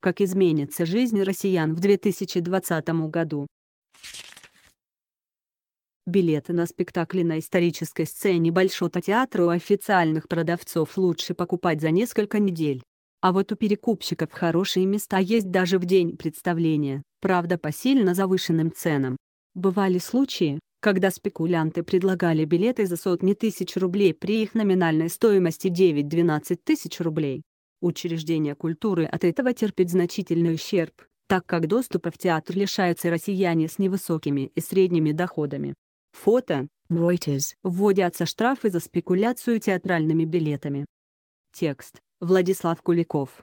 как изменится жизнь россиян в 2020 году. Билеты на спектакли на исторической сцене Большого театра у официальных продавцов лучше покупать за несколько недель. А вот у перекупщиков хорошие места есть даже в день представления, правда по сильно завышенным ценам. Бывали случаи, когда спекулянты предлагали билеты за сотни тысяч рублей при их номинальной стоимости 9-12 тысяч рублей. Учреждения культуры от этого терпят значительный ущерб, так как доступа в театр лишаются россияне с невысокими и средними доходами. Фото. Reuters. Вводятся штрафы за спекуляцию театральными билетами. Текст. Владислав Куликов.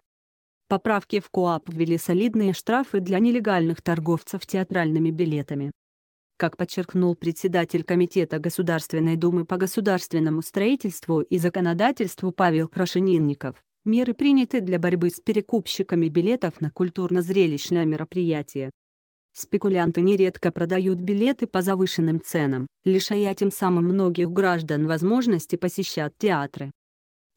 Поправки в КОАП ввели солидные штрафы для нелегальных торговцев театральными билетами. Как подчеркнул председатель Комитета Государственной Думы по государственному строительству и законодательству Павел Крашенинников, Меры приняты для борьбы с перекупщиками билетов на культурно-зрелищное мероприятие. Спекулянты нередко продают билеты по завышенным ценам, лишая тем самым многих граждан возможности посещать театры.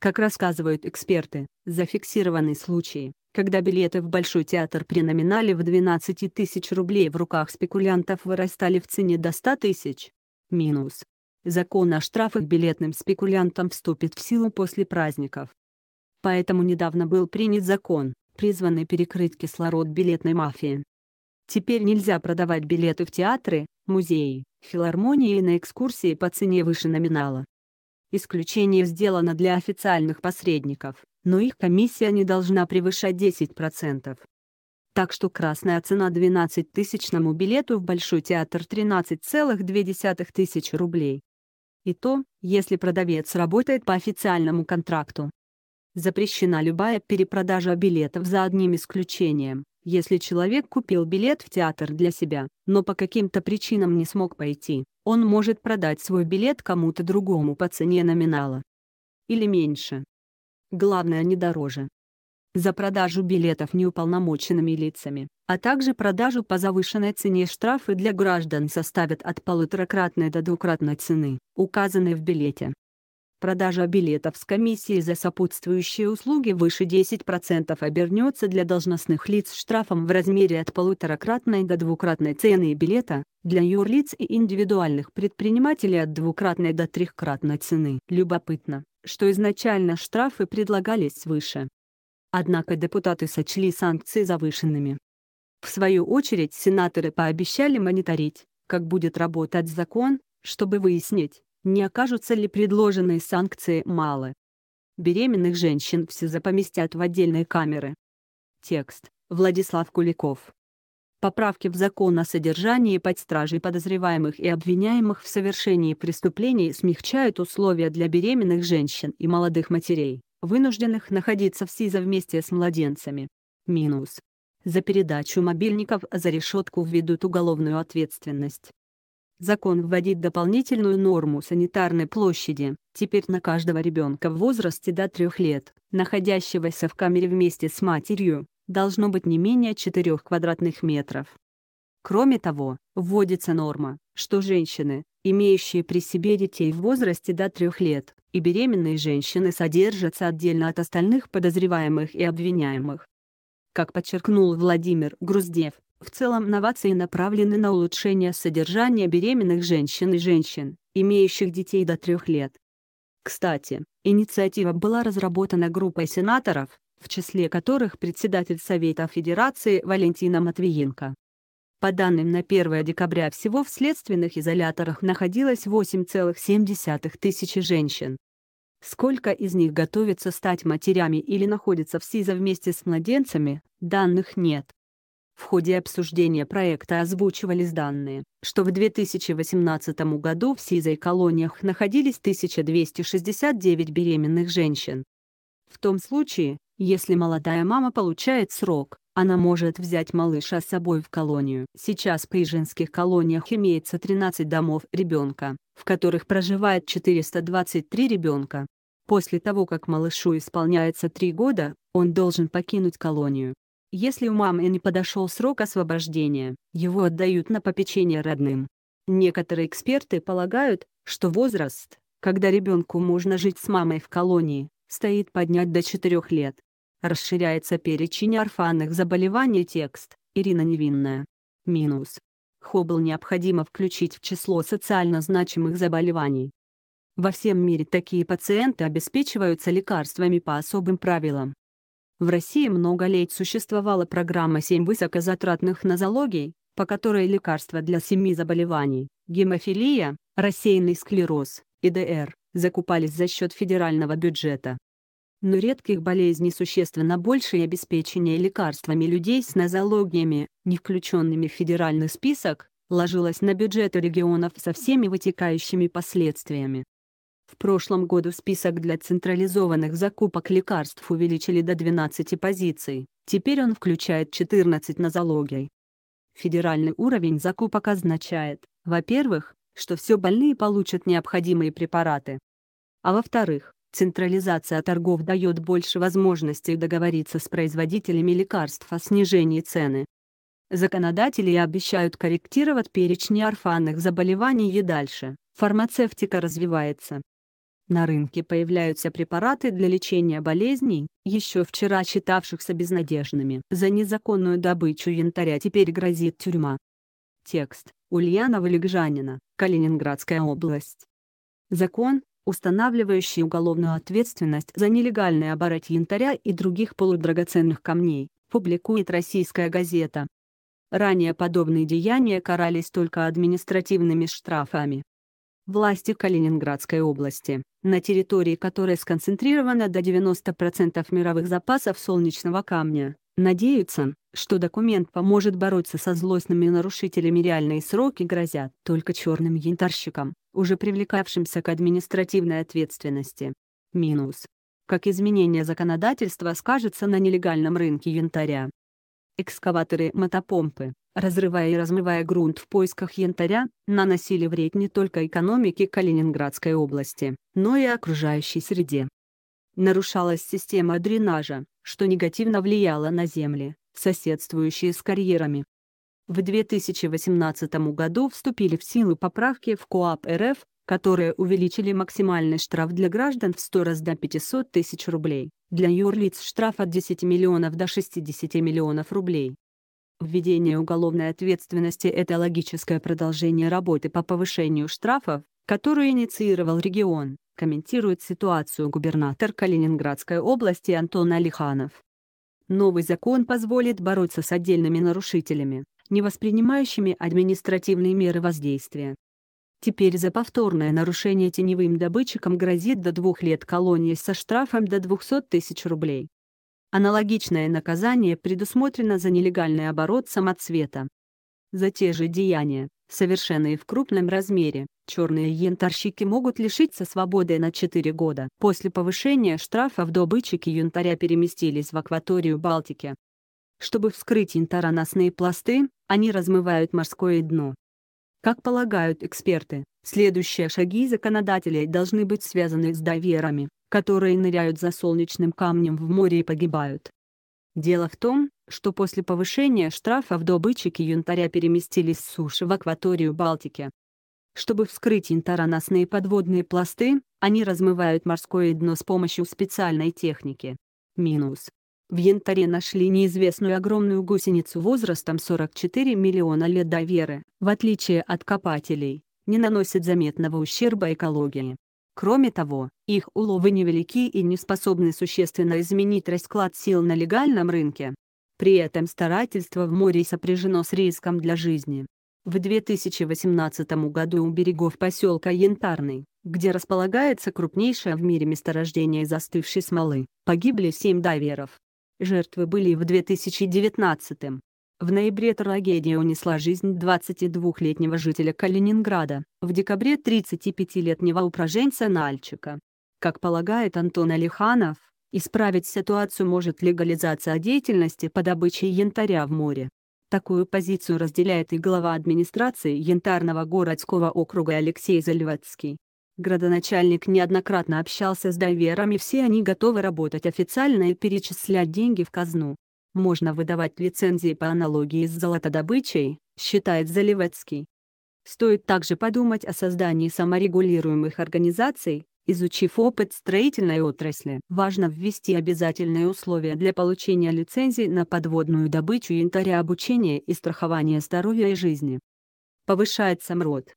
Как рассказывают эксперты, зафиксированы случаи, когда билеты в Большой театр при номинале в 12 тысяч рублей в руках спекулянтов вырастали в цене до 100 тысяч. Минус. Закон о штрафах билетным спекулянтам вступит в силу после праздников. Поэтому недавно был принят закон, призванный перекрыть кислород билетной мафии. Теперь нельзя продавать билеты в театры, музеи, филармонии и на экскурсии по цене выше номинала. Исключение сделано для официальных посредников, но их комиссия не должна превышать 10%. Так что красная цена 12 тысячному билету в Большой театр 13,2 тысяч рублей. И то, если продавец работает по официальному контракту запрещена любая перепродажа билетов за одним исключением. Если человек купил билет в театр для себя, но по каким-то причинам не смог пойти, он может продать свой билет кому-то другому по цене номинала. Или меньше. Главное не дороже. За продажу билетов неуполномоченными лицами, а также продажу по завышенной цене штрафы для граждан составят от полуторакратной до двукратной цены, указанной в билете. Продажа билетов с комиссией за сопутствующие услуги выше 10% обернется для должностных лиц штрафом в размере от полуторакратной до двукратной цены билета, для юрлиц и индивидуальных предпринимателей от двукратной до трехкратной цены. Любопытно, что изначально штрафы предлагались выше, Однако депутаты сочли санкции завышенными. В свою очередь сенаторы пообещали мониторить, как будет работать закон, чтобы выяснить, не окажутся ли предложенные санкции малы. Беременных женщин все запоместят в отдельные камеры. Текст. Владислав Куликов. Поправки в закон о содержании под стражей подозреваемых и обвиняемых в совершении преступлений смягчают условия для беременных женщин и молодых матерей, вынужденных находиться в СИЗО вместе с младенцами. Минус. За передачу мобильников за решетку введут уголовную ответственность. Закон вводит дополнительную норму санитарной площади. Теперь на каждого ребенка в возрасте до 3 лет, находящегося в камере вместе с матерью, должно быть не менее 4 квадратных метров. Кроме того, вводится норма, что женщины, имеющие при себе детей в возрасте до 3 лет, и беременные женщины содержатся отдельно от остальных подозреваемых и обвиняемых. Как подчеркнул Владимир Груздев, в целом новации направлены на улучшение содержания беременных женщин и женщин, имеющих детей до трех лет. Кстати, инициатива была разработана группой сенаторов, в числе которых председатель Совета Федерации Валентина Матвиенко. По данным на 1 декабря всего в следственных изоляторах находилось 8,7 тысячи женщин. Сколько из них готовится стать матерями или находится в СИЗО вместе с младенцами, данных нет. В ходе обсуждения проекта озвучивались данные, что в 2018 году в сизой колониях находились 1269 беременных женщин. В том случае, если молодая мама получает срок, она может взять малыша с собой в колонию. Сейчас при женских колониях имеется 13 домов ребенка, в которых проживает 423 ребенка. После того, как малышу исполняется 3 года, он должен покинуть колонию. Если у мамы не подошел срок освобождения, его отдают на попечение родным. Некоторые эксперты полагают, что возраст, когда ребенку можно жить с мамой в колонии, стоит поднять до 4 лет. Расширяется перечень орфанных заболеваний текст «Ирина Невинная». Минус. Хоббл необходимо включить в число социально значимых заболеваний. Во всем мире такие пациенты обеспечиваются лекарствами по особым правилам. В России много лет существовала программа «Семь высокозатратных на залоги», по которой лекарства для семи заболеваний – гемофилия, рассеянный склероз, ИДР – закупались за счет федерального бюджета. Но редких болезней существенно больше обеспечение лекарствами людей с нозологиями, не включенными в федеральный список, ложилось на бюджеты регионов со всеми вытекающими последствиями. В прошлом году список для централизованных закупок лекарств увеличили до 12 позиций, теперь он включает 14 на Федеральный уровень закупок означает, во-первых, что все больные получат необходимые препараты. А во-вторых, централизация торгов дает больше возможностей договориться с производителями лекарств о снижении цены. Законодатели обещают корректировать перечни орфанных заболеваний и дальше. Фармацевтика развивается, на рынке появляются препараты для лечения болезней, еще вчера считавшихся безнадежными. За незаконную добычу янтаря теперь грозит тюрьма. Текст. Ульянова Легжанина, Калининградская область. Закон, устанавливающий уголовную ответственность за нелегальный оборот янтаря и других полудрагоценных камней, публикует российская газета. Ранее подобные деяния карались только административными штрафами. Власти Калининградской области на территории которой сконцентрировано до 90% мировых запасов солнечного камня. Надеются, что документ поможет бороться со злостными нарушителями реальные сроки грозят только черным янтарщикам, уже привлекавшимся к административной ответственности. Минус. Как изменение законодательства скажется на нелегальном рынке янтаря. Экскаваторы-мотопомпы, разрывая и размывая грунт в поисках янтаря, наносили вред не только экономике Калининградской области, но и окружающей среде. Нарушалась система дренажа, что негативно влияло на земли, соседствующие с карьерами. В 2018 году вступили в силу поправки в КОАП РФ, которые увеличили максимальный штраф для граждан в 100 раз до 500 тысяч рублей. Для юрлиц штраф от 10 миллионов до 60 миллионов рублей. Введение уголовной ответственности – это логическое продолжение работы по повышению штрафов, которую инициировал регион, комментирует ситуацию губернатор Калининградской области Антон Алиханов. Новый закон позволит бороться с отдельными нарушителями, не воспринимающими административные меры воздействия, Теперь за повторное нарушение теневым добытчикам грозит до двух лет колонии со штрафом до 200 тысяч рублей. Аналогичное наказание предусмотрено за нелегальный оборот самоцвета. За те же деяния, совершенные в крупном размере, черные янтарщики могут лишиться свободы на 4 года. После повышения штрафов добытчики янтаря переместились в акваторию Балтики. Чтобы вскрыть янтараносные пласты, они размывают морское дно, как полагают эксперты, следующие шаги законодателей должны быть связаны с доверами, которые ныряют за солнечным камнем в море и погибают. Дело в том, что после повышения штрафов добытчики янтаря переместились с суши в акваторию Балтики. Чтобы вскрыть янтароносные подводные пласты, они размывают морское дно с помощью специальной техники. Минус. В янтаре нашли неизвестную огромную гусеницу возрастом 44 миллиона лет до веры, в отличие от копателей, не наносит заметного ущерба экологии. Кроме того, их уловы невелики и не способны существенно изменить расклад сил на легальном рынке. При этом старательство в море сопряжено с риском для жизни. В 2018 году у берегов поселка Янтарный, где располагается крупнейшее в мире месторождение застывшей смолы, погибли семь дайверов. Жертвы были в 2019 -м. В ноябре трагедия унесла жизнь 22-летнего жителя Калининграда, в декабре 35-летнего управленца Нальчика. Как полагает Антон Алиханов, исправить ситуацию может легализация деятельности по добыче янтаря в море. Такую позицию разделяет и глава администрации Янтарного городского округа Алексей Заливацкий. Градоначальник неоднократно общался с доверами, все они готовы работать официально и перечислять деньги в казну. Можно выдавать лицензии по аналогии с золотодобычей, считает Заливецкий. Стоит также подумать о создании саморегулируемых организаций, изучив опыт строительной отрасли. Важно ввести обязательные условия для получения лицензий на подводную добычу янтаря обучения и страхования здоровья и жизни. Повышается МРОД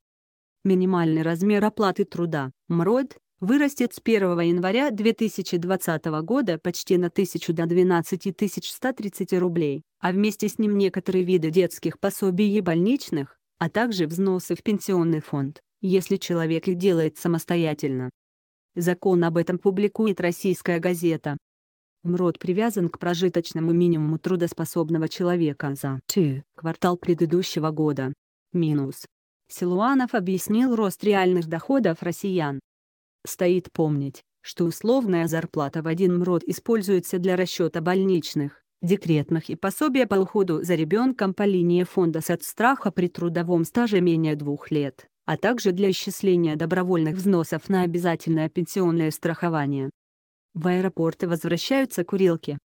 минимальный размер оплаты труда, МРОД, вырастет с 1 января 2020 года почти на 1000 до 12 130 рублей, а вместе с ним некоторые виды детских пособий и больничных, а также взносы в пенсионный фонд, если человек их делает самостоятельно. Закон об этом публикует российская газета. МРОД привязан к прожиточному минимуму трудоспособного человека за квартал предыдущего года. Минус Силуанов объяснил рост реальных доходов россиян. Стоит помнить, что условная зарплата в один МРОД используется для расчета больничных, декретных и пособия по уходу за ребенком по линии фонда соцстраха при трудовом стаже менее двух лет, а также для исчисления добровольных взносов на обязательное пенсионное страхование. В аэропорты возвращаются курилки.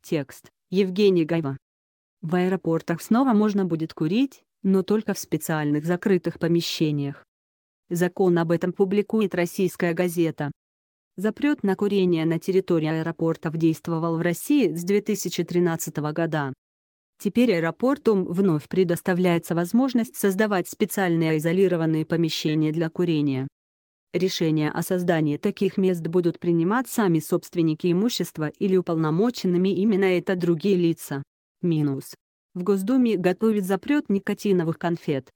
Текст. Евгений Гайва. В аэропортах снова можно будет курить, но только в специальных закрытых помещениях. Закон об этом публикует российская газета. Запрет на курение на территории аэропортов действовал в России с 2013 года. Теперь аэропортом вновь предоставляется возможность создавать специальные изолированные помещения для курения. Решения о создании таких мест будут принимать сами собственники имущества или уполномоченными именно это другие лица. Минус. В Госдуме готовят запрет никотиновых конфет.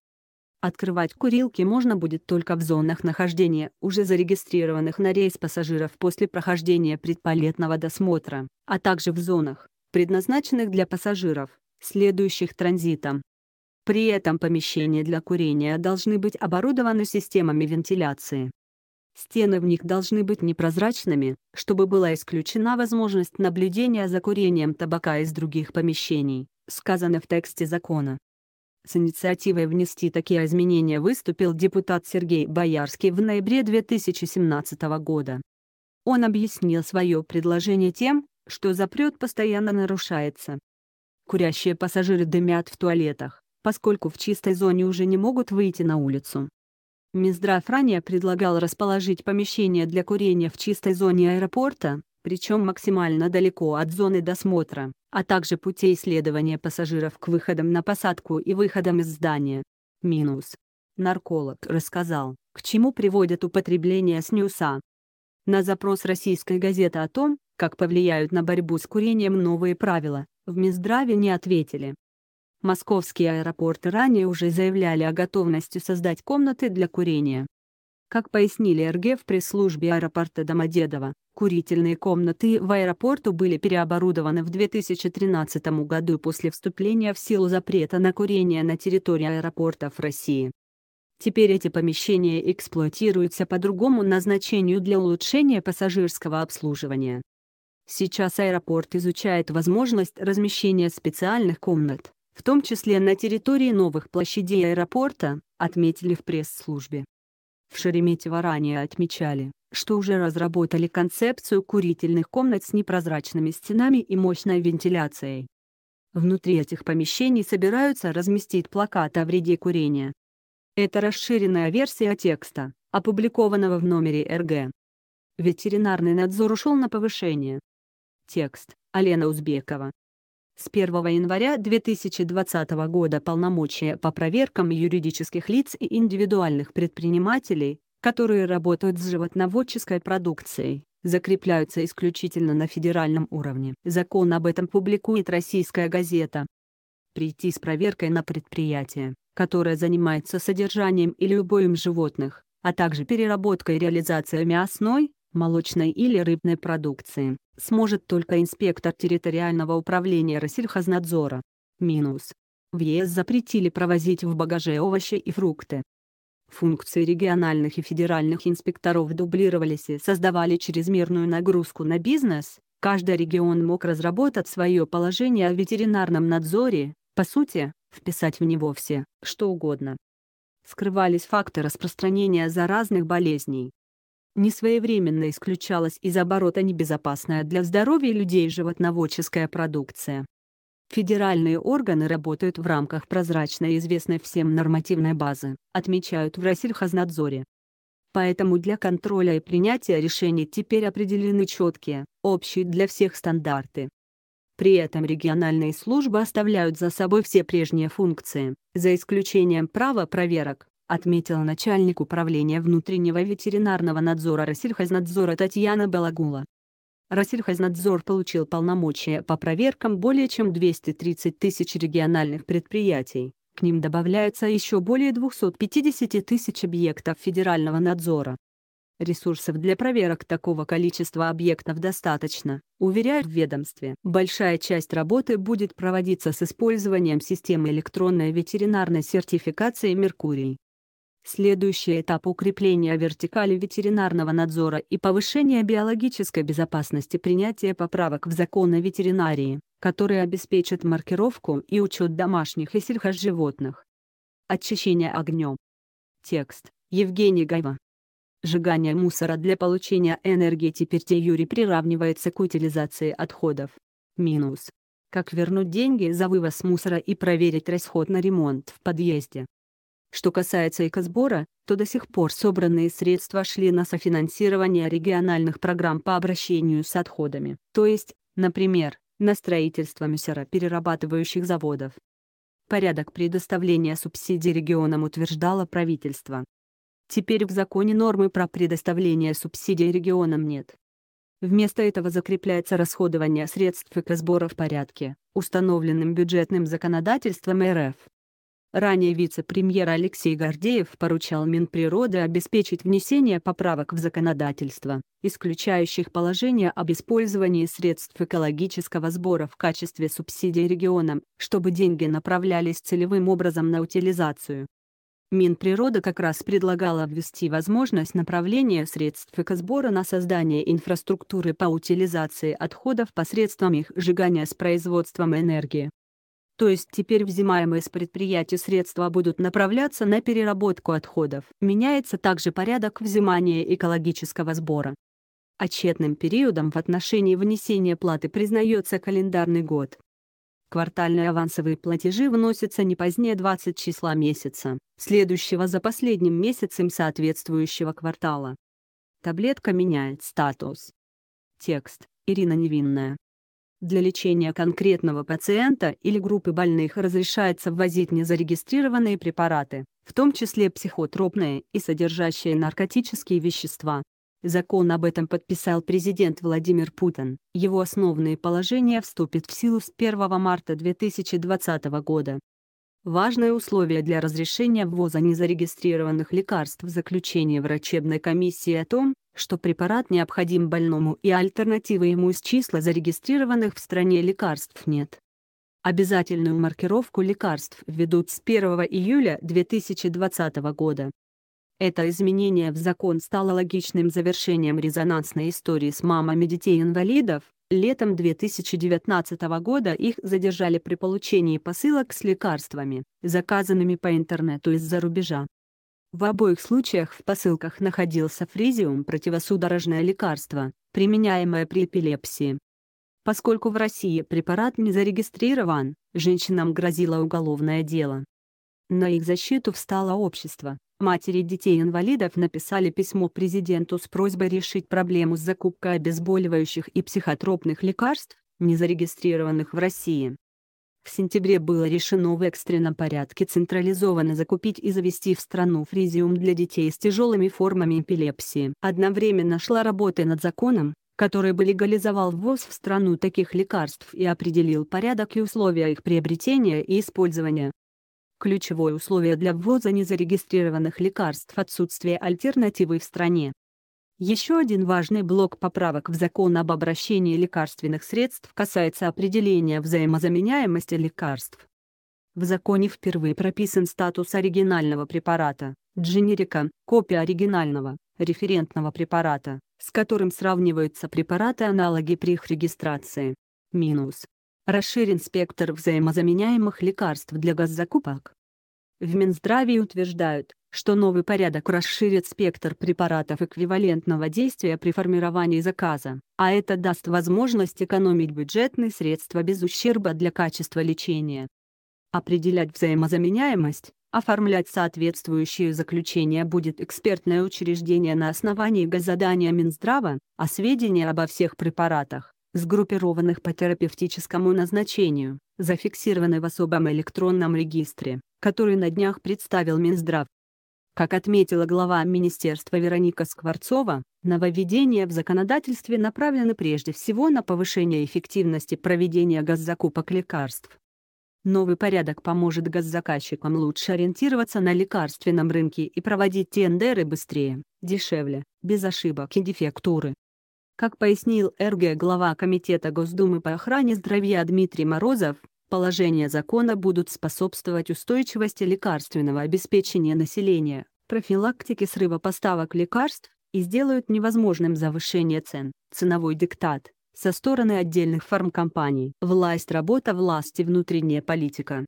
Открывать курилки можно будет только в зонах нахождения, уже зарегистрированных на рейс пассажиров после прохождения предполетного досмотра, а также в зонах, предназначенных для пассажиров, следующих транзитом. При этом помещения для курения должны быть оборудованы системами вентиляции. Стены в них должны быть непрозрачными, чтобы была исключена возможность наблюдения за курением табака из других помещений сказано в тексте закона. С инициативой внести такие изменения выступил депутат Сергей Боярский в ноябре 2017 года. Он объяснил свое предложение тем, что запрет постоянно нарушается. Курящие пассажиры дымят в туалетах, поскольку в чистой зоне уже не могут выйти на улицу. Минздрав ранее предлагал расположить помещение для курения в чистой зоне аэропорта, причем максимально далеко от зоны досмотра а также путей исследования пассажиров к выходам на посадку и выходам из здания. Минус. Нарколог рассказал, к чему приводит употребление снюса. На запрос российской газеты о том, как повлияют на борьбу с курением новые правила, в Минздраве не ответили. Московские аэропорты ранее уже заявляли о готовности создать комнаты для курения. Как пояснили РГ в пресс-службе аэропорта Домодедово, курительные комнаты в аэропорту были переоборудованы в 2013 году после вступления в силу запрета на курение на территории аэропортов России. Теперь эти помещения эксплуатируются по другому назначению для улучшения пассажирского обслуживания. Сейчас аэропорт изучает возможность размещения специальных комнат, в том числе на территории новых площадей аэропорта, отметили в пресс-службе. В Шереметьево ранее отмечали, что уже разработали концепцию курительных комнат с непрозрачными стенами и мощной вентиляцией. Внутри этих помещений собираются разместить плакат о вреде курения. Это расширенная версия текста, опубликованного в номере РГ. Ветеринарный надзор ушел на повышение. Текст Алена Узбекова с 1 января 2020 года полномочия по проверкам юридических лиц и индивидуальных предпринимателей, которые работают с животноводческой продукцией, закрепляются исключительно на федеральном уровне. Закон об этом публикует российская газета. Прийти с проверкой на предприятие, которое занимается содержанием или убоем животных, а также переработкой и реализацией мясной, молочной или рыбной продукции, сможет только инспектор территориального управления Россельхознадзора. Минус. В ЕС запретили провозить в багаже овощи и фрукты. Функции региональных и федеральных инспекторов дублировались и создавали чрезмерную нагрузку на бизнес. Каждый регион мог разработать свое положение о ветеринарном надзоре, по сути, вписать в него все, что угодно. Скрывались факты распространения заразных болезней, несвоевременно исключалась из оборота небезопасная для здоровья людей животноводческая продукция. Федеральные органы работают в рамках прозрачной и известной всем нормативной базы, отмечают в Россельхознадзоре. Поэтому для контроля и принятия решений теперь определены четкие, общие для всех стандарты. При этом региональные службы оставляют за собой все прежние функции, за исключением права проверок отметила начальник управления внутреннего ветеринарного надзора Росельхознадзора Татьяна Балагула. Росельхознадзор получил полномочия по проверкам более чем 230 тысяч региональных предприятий, к ним добавляется еще более 250 тысяч объектов федерального надзора. Ресурсов для проверок такого количества объектов достаточно, уверяют в ведомстве. Большая часть работы будет проводиться с использованием системы электронной ветеринарной сертификации «Меркурий». Следующий этап укрепления вертикали ветеринарного надзора и повышения биологической безопасности принятия поправок в закон о ветеринарии, которые обеспечат маркировку и учет домашних и сельхозживотных. Очищение огнем. Текст. Евгений Гайва. Сжигание мусора для получения энергии теперь де юри приравнивается к утилизации отходов. Минус. Как вернуть деньги за вывоз мусора и проверить расход на ремонт в подъезде. Что касается экосбора, то до сих пор собранные средства шли на софинансирование региональных программ по обращению с отходами, то есть, например, на строительство мусороперерабатывающих заводов. Порядок предоставления субсидий регионам утверждало правительство. Теперь в законе нормы про предоставление субсидий регионам нет. Вместо этого закрепляется расходование средств экосбора в порядке, установленным бюджетным законодательством РФ. Ранее вице-премьер Алексей Гордеев поручал Минприроды обеспечить внесение поправок в законодательство, исключающих положение об использовании средств экологического сбора в качестве субсидий регионам, чтобы деньги направлялись целевым образом на утилизацию. Минприрода как раз предлагала ввести возможность направления средств экосбора на создание инфраструктуры по утилизации отходов посредством их сжигания с производством энергии. То есть теперь взимаемые с предприятия средства будут направляться на переработку отходов. Меняется также порядок взимания экологического сбора. Отчетным а периодом в отношении внесения платы признается календарный год. Квартальные авансовые платежи вносятся не позднее 20 числа месяца, следующего за последним месяцем соответствующего квартала. Таблетка меняет статус. Текст. Ирина Невинная. Для лечения конкретного пациента или группы больных разрешается ввозить незарегистрированные препараты, в том числе психотропные и содержащие наркотические вещества. Закон об этом подписал президент Владимир Путин. Его основные положения вступят в силу с 1 марта 2020 года. Важное условие для разрешения ввоза незарегистрированных лекарств – заключение врачебной комиссии о том, что препарат необходим больному и альтернативы ему из числа зарегистрированных в стране лекарств нет. Обязательную маркировку лекарств введут с 1 июля 2020 года. Это изменение в закон стало логичным завершением резонансной истории с мамами детей-инвалидов. Летом 2019 года их задержали при получении посылок с лекарствами, заказанными по интернету из-за рубежа. В обоих случаях в посылках находился фризиум противосудорожное лекарство, применяемое при эпилепсии. Поскольку в России препарат не зарегистрирован, женщинам грозило уголовное дело. На их защиту встало общество. Матери детей-инвалидов написали письмо президенту с просьбой решить проблему с закупкой обезболивающих и психотропных лекарств, не зарегистрированных в России. В сентябре было решено в экстренном порядке централизованно закупить и завести в страну фризиум для детей с тяжелыми формами эпилепсии. Одновременно шла работа над законом, который бы легализовал ввоз в страну таких лекарств и определил порядок и условия их приобретения и использования. Ключевое условие для ввоза незарегистрированных лекарств – отсутствие альтернативы в стране. Еще один важный блок поправок в закон об обращении лекарственных средств касается определения взаимозаменяемости лекарств. В законе впервые прописан статус оригинального препарата, дженерика, копия оригинального, референтного препарата, с которым сравниваются препараты-аналоги при их регистрации. Минус. Расширен спектр взаимозаменяемых лекарств для госзакупок. В Минздраве утверждают, что новый порядок расширит спектр препаратов эквивалентного действия при формировании заказа, а это даст возможность экономить бюджетные средства без ущерба для качества лечения. Определять взаимозаменяемость, оформлять соответствующие заключения будет экспертное учреждение на основании газодания Минздрава, а сведения обо всех препаратах, сгруппированных по терапевтическому назначению, зафиксированы в особом электронном регистре, который на днях представил Минздрав. Как отметила глава Министерства Вероника Скворцова, нововведения в законодательстве направлены прежде всего на повышение эффективности проведения госзакупок лекарств. Новый порядок поможет госзаказчикам лучше ориентироваться на лекарственном рынке и проводить тендеры быстрее, дешевле, без ошибок и дефектуры. Как пояснил РГ глава Комитета Госдумы по охране здоровья Дмитрий Морозов, положения закона будут способствовать устойчивости лекарственного обеспечения населения, профилактике срыва поставок лекарств и сделают невозможным завышение цен, ценовой диктат, со стороны отдельных фармкомпаний. Власть, работа, власти, внутренняя политика.